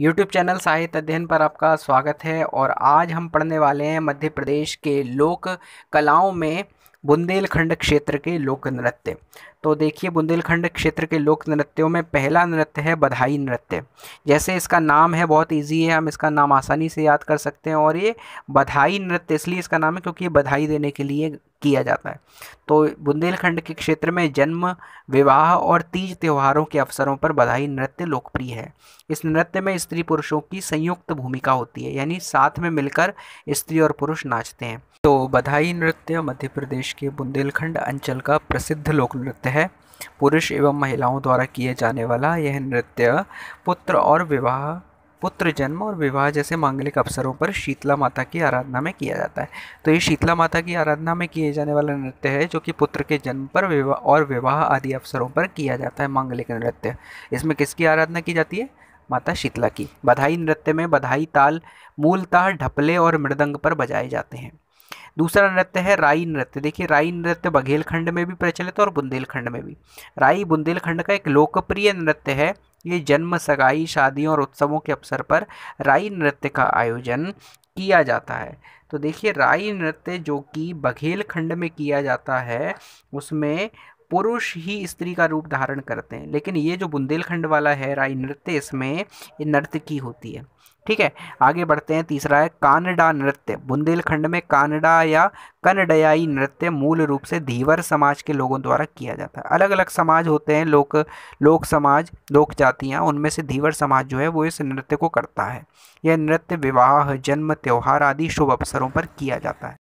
YouTube channel साहित्य अध्ययन पर आपका स्वागत है और आज हम पढ़ने वाले हैं मध्य प्रदेश के लोक कलाओं में बुंदेलखंड क्षेत्र के लोक नृत्य तो देखिए बुंदेलखंड क्षेत्र के लोक नृत्यों में पहला नृत्य है बधाई नृत्य जैसे इसका नाम है बहुत ईजी है हम इसका नाम आसानी से याद कर सकते हैं और ये बधाई नृत्य इसलिए इसका नाम है क्योंकि ये बधाई देने के लिए किया जाता है तो बुंदेलखंड के क्षेत्र में जन्म विवाह और तीज त्योहारों के अवसरों पर बधाई नृत्य लोकप्रिय है इस नृत्य में स्त्री पुरुषों की संयुक्त भूमिका होती है यानी साथ में मिलकर स्त्री और पुरुष नाचते हैं तो बधाई नृत्य मध्य प्रदेश के बुंदेलखंड अंचल का प्रसिद्ध लोक नृत्य है है पुरुष एवं महिलाओं द्वारा किए जाने वाला यह नृत्य पुत्र और विवाह पुत्र जन्म और विवाह जैसे मांगलिक अवसरों पर शीतला माता की आराधना में किया जाता है तो ये शीतला माता की आराधना में किए जाने वाला नृत्य है जो कि पुत्र के जन्म पर विवाह और विवाह आदि अवसरों पर किया जाता है मांगलिक नृत्य इसमें किसकी आराधना की जाती है माता शीतला की बधाई नृत्य में बधाई ताल मूलतः ढपले और मृदंग पर बजाए जाते हैं दूसरा नृत्य है राई नृत्य देखिए राई नृत्य बघेलखंड में भी प्रचलित है और बुंदेलखंड में भी राई बुंदेलखंड का एक लोकप्रिय नृत्य है ये जन्म सगाई शादियों और उत्सवों के अवसर पर राई नृत्य का आयोजन किया जाता है तो देखिए राई नृत्य जो कि बघेलखंड में किया जाता है उसमें पुरुष ही स्त्री का रूप धारण करते हैं लेकिन ये जो बुंदेलखंड वाला है राय नृत्य इसमें ये नर्तकी होती है ठीक है आगे बढ़ते हैं तीसरा है कानडा नृत्य बुंदेलखंड में कानडा या कनडयाई नृत्य मूल रूप से धीवर समाज के लोगों द्वारा किया जाता है अलग अलग समाज होते हैं लोक लोक समाज लोक जातियाँ उनमें से धीवर समाज जो है वो इस नृत्य को करता है यह नृत्य विवाह जन्म त्यौहार आदि शुभ अवसरों पर किया जाता है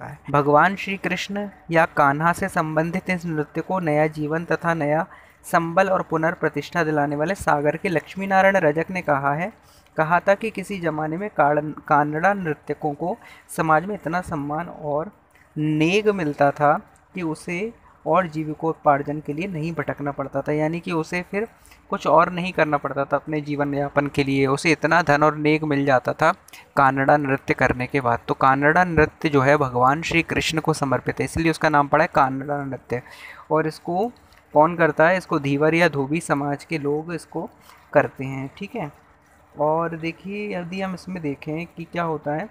सकता है भगवान श्री कृष्ण या कान्हा से संबंधित इस नृत्य को नया जीवन तथा नया संबल और पुनर्प्रतिष्ठा दिलाने वाले सागर के लक्ष्मी नारायण रजक ने कहा है कहा था कि किसी ज़माने में कानड़ा नृत्यकों को समाज में इतना सम्मान और नेग मिलता था कि उसे और जीविकोपार्जन के लिए नहीं भटकना पड़ता था यानी कि उसे फिर कुछ और नहीं करना पड़ता था अपने जीवन यापन के लिए उसे इतना धन और नेक मिल जाता था कानड़ा नृत्य करने के बाद तो कानड़ा नृत्य जो है भगवान श्री कृष्ण को समर्पित है इसलिए उसका नाम पड़ा है कानड़ा नृत्य और इसको कौन करता है इसको धीवर या धोबी समाज के लोग इसको करते हैं ठीक है और देखिए यदि हम इसमें देखें कि क्या होता है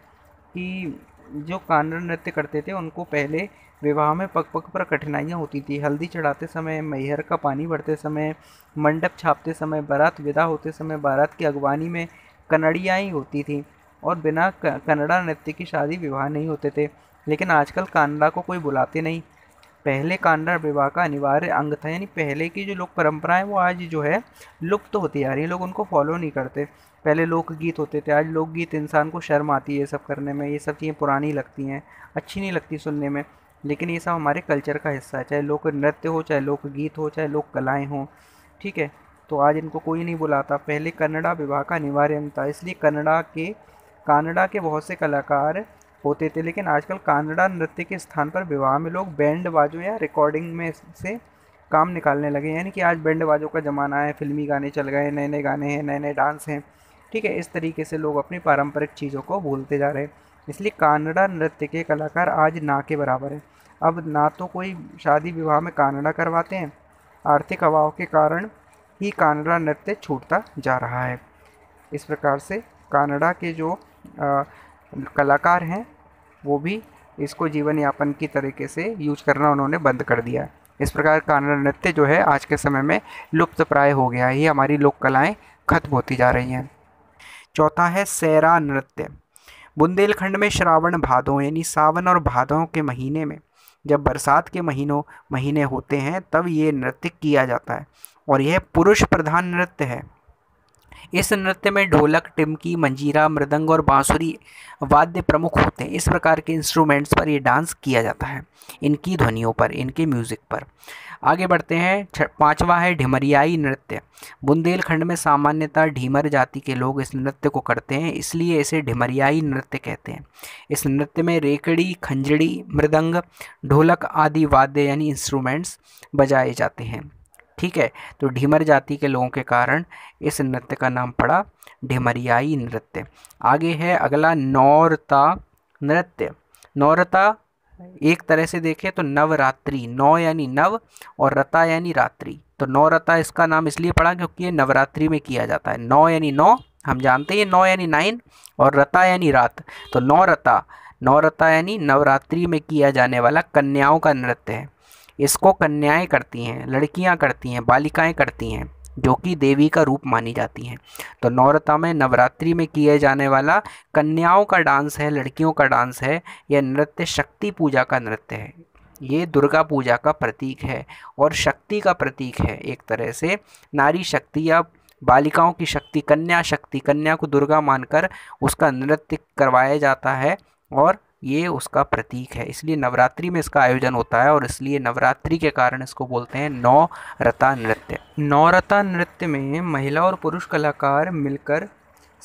कि जो कानर नृत्य करते थे उनको पहले विवाह में पग पग पर कठिनाइयाँ होती थी हल्दी चढ़ाते समय मैहर का पानी भरते समय मंडप छापते समय बारात विदा होते समय बारात की अगवानी में कनड़ियाँ होती थी और बिना कन्नड़ा नृत्य की शादी विवाह नहीं होते थे लेकिन आजकल कानड़ा को कोई बुलाते नहीं पहले कांडर विवाह का अनिवार्य अंग था यानी पहले की जो लोक परंपराएं वो आज जो है लुप्त तो होती आ रही है लोग उनको फॉलो नहीं करते पहले लोकगीत होते थे आज लोकगीत इंसान को शर्म आती है ये सब करने में ये सब चीज़ें पुरानी लगती हैं अच्छी नहीं लगती सुनने में लेकिन ये सब हमारे कल्चर का हिस्सा है चाहे लोक नृत्य हो चाहे लोकगीत हो चाहे लोक कलाएँ हों ठीक है तो आज इनको कोई नहीं बुलाता पहले कन्नड़ा विवाह का अनिवार्य अंग था इसलिए कन्नड़ा के कानडा के बहुत से कलाकार होते थे लेकिन आजकल कानड़ा नृत्य के स्थान पर विवाह में लोग बैंड बाजों या रिकॉर्डिंग में से काम निकालने लगे यानी कि आज बैंड बाजों का ज़माना है फिल्मी गाने चल गए नए नए गाने हैं नए नए डांस हैं ठीक है इस तरीके से लोग अपनी पारंपरिक चीज़ों को भूलते जा रहे हैं इसलिए कानड़ा नृत्य के कलाकार आज ना के बराबर हैं अब ना तो कोई शादी विवाह में कानड़ा करवाते हैं आर्थिक अभाव के कारण ही कानड़ा नृत्य छूटता जा रहा है इस प्रकार से कानड़ा के जो आ, कलाकार हैं वो भी इसको जीवन यापन की तरीके से यूज करना उन्होंने बंद कर दिया इस प्रकार कानड़ नृत्य जो है आज के समय में लुप्त प्राय हो गया है ये हमारी लोक कलाएँ खत्म होती जा रही हैं चौथा है सैरा नृत्य बुंदेलखंड में श्रावण भादों यानी सावन और भादों के महीने में जब बरसात के महीनों महीने होते हैं तब ये नृत्य किया जाता है और यह पुरुष प्रधान नृत्य है इस नृत्य में ढोलक टिमकी मंजीरा मृदंग और बांसुरी वाद्य प्रमुख होते हैं इस प्रकार के इंस्ट्रूमेंट्स पर ये डांस किया जाता है इनकी ध्वनियों पर इनके म्यूज़िक पर आगे बढ़ते हैं पांचवा है ढिमरियाई नृत्य बुंदेलखंड में सामान्यतः ढीमर जाति के लोग इस नृत्य को करते हैं इसलिए इसे ढिमरियाई नृत्य कहते हैं इस नृत्य में रेकड़ी खंजड़ी मृदंग ढोलक आदि वाद्य यानी इंस्ट्रूमेंट्स बजाए जाते हैं ठीक है तो ढीमर जाति के लोगों के कारण इस नृत्य का नाम पड़ा ढिमरियाई नृत्य आगे है अगला नौरता नृत्य नौरता एक तरह से देखें तो नवरात्रि नौ यानी नव और रता यानी रात्रि तो नौरता इसका नाम इसलिए पड़ा क्योंकि ये नवरात्रि में किया जाता है नौ यानी नौ हम जानते हैं नौ यानी नाइन और रता यानी रात तो नौरता नौरता यानी नवरात्रि में किया जाने वाला कन्याओं का नृत्य है इसको कन्याएं करती हैं लड़कियां करती हैं बालिकाएं करती हैं जो कि देवी का रूप मानी जाती हैं तो नौरता में नवरात्रि में किए जाने वाला कन्याओं का डांस है लड़कियों का डांस है यह नृत्य शक्ति पूजा का नृत्य है ये दुर्गा पूजा का प्रतीक है और शक्ति का प्रतीक है एक तरह से नारी शक्ति या बालिकाओं की शक्ति कन्या शक्ति कन्या को दुर्गा मानकर उसका नृत्य करवाया जाता है और ये उसका प्रतीक है इसलिए नवरात्रि में इसका आयोजन होता है और इसलिए नवरात्रि के कारण इसको बोलते हैं नौरता नृत्य नौरता नृत्य में महिला और पुरुष कलाकार मिलकर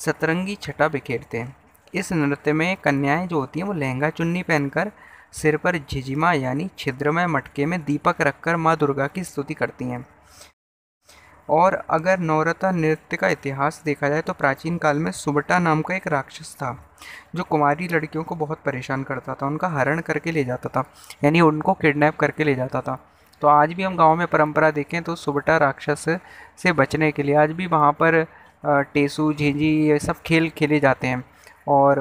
सतरंगी छटा बिखेरते हैं इस नृत्य में कन्याएं जो होती हैं वो लहंगा चुन्नी पहनकर सिर पर झिझिमा यानी छिद्रमय मटके में दीपक रखकर माँ दुर्गा की स्तुति करती हैं और अगर नौरता नृत्य का इतिहास देखा जाए तो प्राचीन काल में सुबटा नाम का एक राक्षस था जो कुमारी लड़कियों को बहुत परेशान करता था उनका हरण करके ले जाता था यानी उनको किडनैप करके ले जाता था तो आज भी हम गांव में परंपरा देखें तो सुबटा राक्षस से बचने के लिए आज भी वहाँ पर टेसू झिझी ये सब खेल खेले जाते हैं और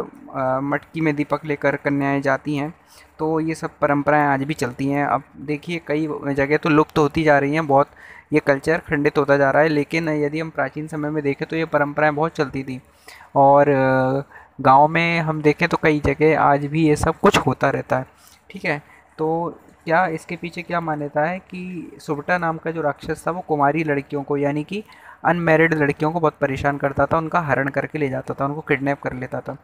मटकी में दीपक लेकर कन्याएं जाती हैं तो ये सब परंपराएं आज भी चलती हैं अब देखिए कई जगह तो लुप्त तो होती जा रही हैं बहुत ये कल्चर खंडित होता जा रहा है लेकिन यदि हम प्राचीन समय में देखें तो ये परंपराएं बहुत चलती थी और गांव में हम देखें तो कई जगह आज भी ये सब कुछ होता रहता है ठीक है तो क्या इसके पीछे क्या मान्यता है कि सुबटा नाम का जो राक्षस था वो कुमारी लड़कियों को यानी कि अनमेरिड लड़कियों को बहुत परेशान करता था उनका हरण करके ले जाता था उनको किडनैप कर लेता था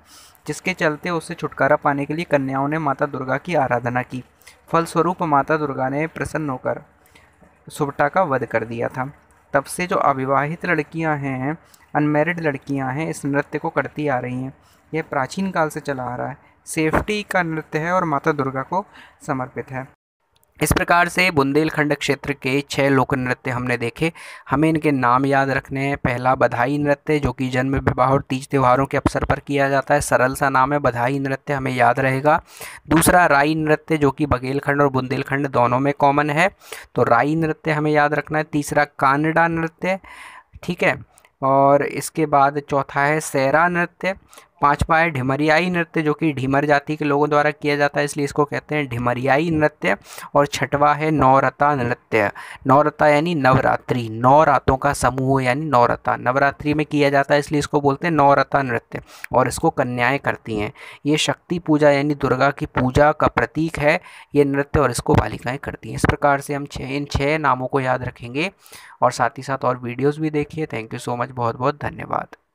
जिसके चलते उससे छुटकारा पाने के लिए कन्याओं ने माता दुर्गा की आराधना की फलस्वरूप माता दुर्गा ने प्रसन्न होकर सुबटा का वध कर दिया था तब से जो अविवाहित लड़कियां हैं अनमेरिड लड़कियां हैं इस नृत्य को करती आ रही हैं यह प्राचीन काल से चला आ रहा है सेफ्टी का नृत्य है और माता दुर्गा को समर्पित है इस प्रकार से बुंदेलखंड क्षेत्र के छह लोक नृत्य हमने देखे हमें इनके नाम याद रखने हैं पहला बधाई नृत्य जो कि जन्म विवाह और तीज त्यौहारों के अवसर पर किया जाता है सरल सा नाम है बधाई नृत्य हमें याद रहेगा दूसरा राई नृत्य जो कि बघेलखंड और बुंदेलखंड दोनों में कॉमन है तो राई नृत्य हमें याद रखना है तीसरा कानडा नृत्य ठीक है और इसके बाद चौथा है सैरा नृत्य पाँचवा है ढिमरियाई नृत्य जो कि ढीमर जाति के लोगों द्वारा किया जाता है इसलिए इसको कहते हैं ढिमरियाई नृत्य और छठवा है नौरता नृत्य नौरता यानी नवरात्रि नौ रातों का समूह यानी नौरता नवरात्रि में किया जाता है इसलिए इसको बोलते हैं नौरता नृत्य और इसको कन्याएँ करती हैं ये शक्ति पूजा यानी दुर्गा की पूजा का प्रतीक है ये नृत्य और इसको बालिकाएँ करती हैं इस प्रकार से हम छः इन छः नामों को याद रखेंगे और साथ ही साथ और वीडियोज़ भी देखिए थैंक यू सो मच बहुत बहुत धन्यवाद